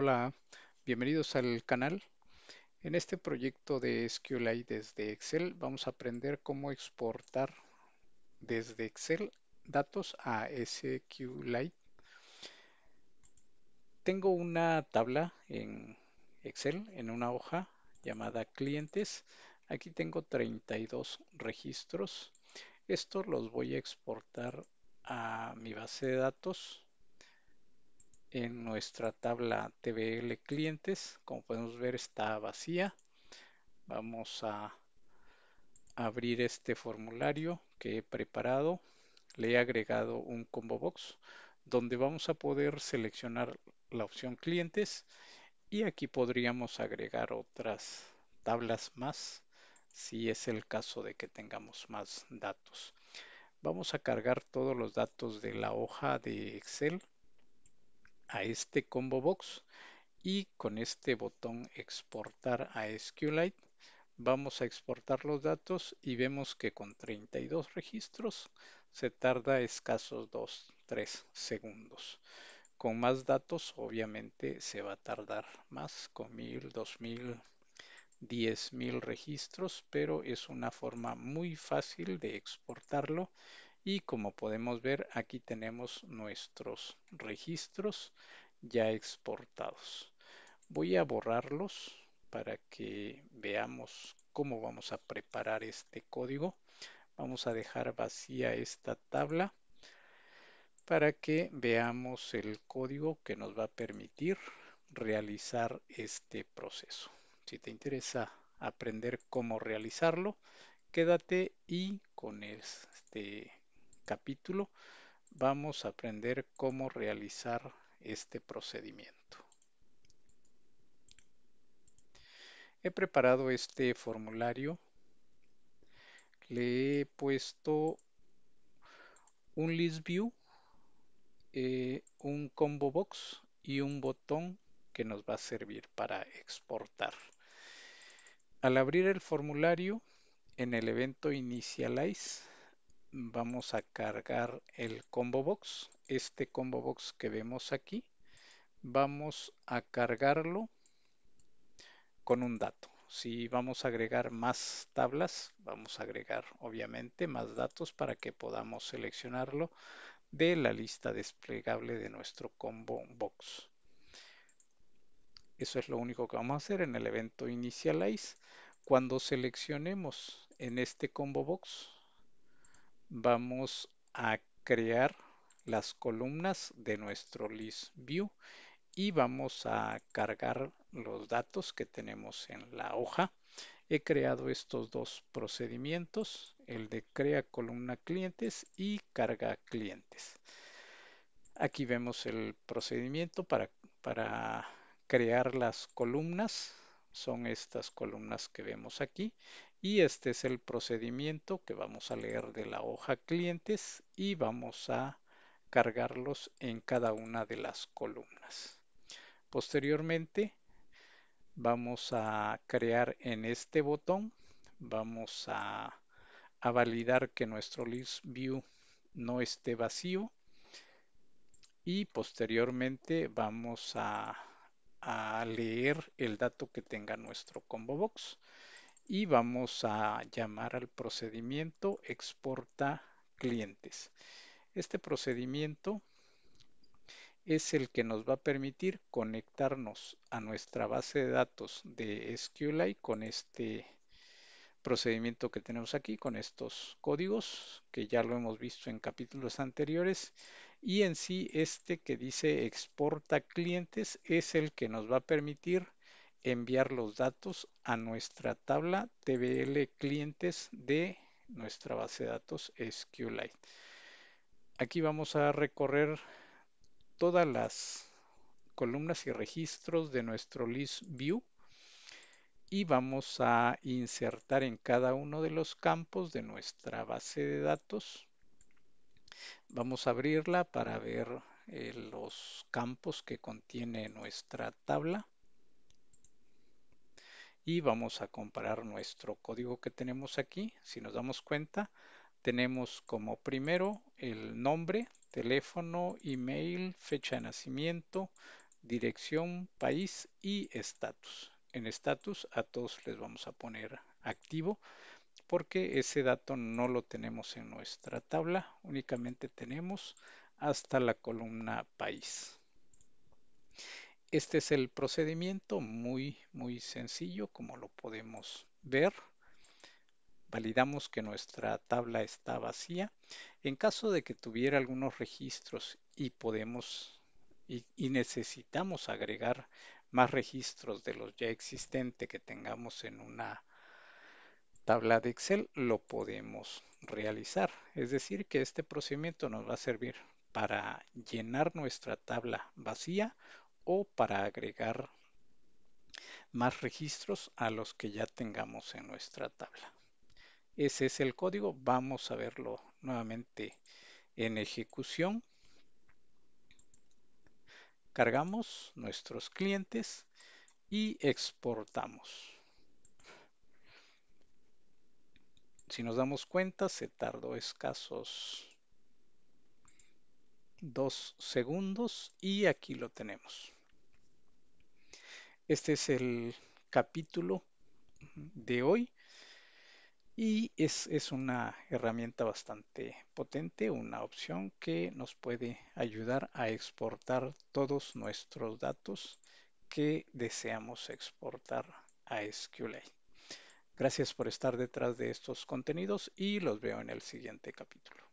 Hola, bienvenidos al canal. En este proyecto de SQLite desde Excel vamos a aprender cómo exportar desde Excel datos a SQLite. Tengo una tabla en Excel, en una hoja llamada clientes. Aquí tengo 32 registros. Estos los voy a exportar a mi base de datos en nuestra tabla TBL clientes. Como podemos ver está vacía. Vamos a abrir este formulario que he preparado. Le he agregado un combo box donde vamos a poder seleccionar la opción clientes y aquí podríamos agregar otras tablas más si es el caso de que tengamos más datos. Vamos a cargar todos los datos de la hoja de Excel a este combo box y con este botón exportar a SQLite vamos a exportar los datos y vemos que con 32 registros se tarda escasos 2-3 segundos. Con más datos obviamente se va a tardar más, con 1000, 2000, 10.000 registros, pero es una forma muy fácil de exportarlo y como podemos ver aquí tenemos nuestros registros ya exportados. Voy a borrarlos para que veamos cómo vamos a preparar este código. Vamos a dejar vacía esta tabla para que veamos el código que nos va a permitir realizar este proceso. Si te interesa aprender cómo realizarlo, quédate y con este capítulo vamos a aprender cómo realizar este procedimiento. He preparado este formulario. Le he puesto un list view, eh, un combo box y un botón que nos va a servir para exportar. Al abrir el formulario, en el evento Initialize, vamos a cargar el combo box este combo box que vemos aquí vamos a cargarlo con un dato si vamos a agregar más tablas vamos a agregar obviamente más datos para que podamos seleccionarlo de la lista desplegable de nuestro combo box eso es lo único que vamos a hacer en el evento initialize cuando seleccionemos en este combo box vamos a crear las columnas de nuestro list view y vamos a cargar los datos que tenemos en la hoja. He creado estos dos procedimientos, el de crea columna clientes y carga clientes. Aquí vemos el procedimiento para crear las columnas. Son estas columnas que vemos aquí y este es el procedimiento que vamos a leer de la hoja clientes y vamos a cargarlos en cada una de las columnas. Posteriormente vamos a crear en este botón, vamos a, validar que nuestro list view no esté vacío y posteriormente vamos a, a leer el dato que tenga nuestro combo box y vamos a llamar al procedimiento exporta clientes. Este procedimiento es el que nos va a permitir conectarnos a nuestra base de datos de SQLite con este procedimiento que tenemos aquí, con estos códigos que ya lo hemos visto en capítulos anteriores. Y en sí este que dice exporta clientes es el que nos va a permitir enviar los datos a nuestra tabla TBL clientes de nuestra base de datos SQLite. Aquí vamos a recorrer todas las columnas y registros de nuestro list view y vamos a insertar en cada uno de los campos de nuestra base de datos. Vamos a abrirla para ver eh, los campos que contiene nuestra tabla y vamos a comparar nuestro código que tenemos aquí. Si nos damos cuenta, tenemos como primero el nombre, teléfono, email, fecha de nacimiento, dirección, país y estatus. En estatus a todos les vamos a poner activo porque ese dato no lo tenemos en nuestra tabla, únicamente tenemos hasta la columna país. Este es el procedimiento muy, muy sencillo como lo podemos ver. Validamos que nuestra tabla está vacía. En caso de que tuviera algunos registros y podemos y, y necesitamos agregar más registros de los ya existentes que tengamos en una tabla de Excel, lo podemos realizar. Es decir, que este procedimiento nos va a servir para llenar nuestra tabla vacía o para agregar más registros a los que ya tengamos en nuestra tabla. Ese es el código. Vamos a verlo nuevamente en ejecución. Cargamos nuestros clientes y exportamos. Si nos damos cuenta, se tardó escasos dos segundos y aquí lo tenemos. Este es el capítulo de hoy y es, una herramienta bastante potente, una opción que nos puede ayudar a exportar todos nuestros datos que deseamos exportar a SQLite. Gracias por estar detrás de estos contenidos y los veo en el siguiente capítulo.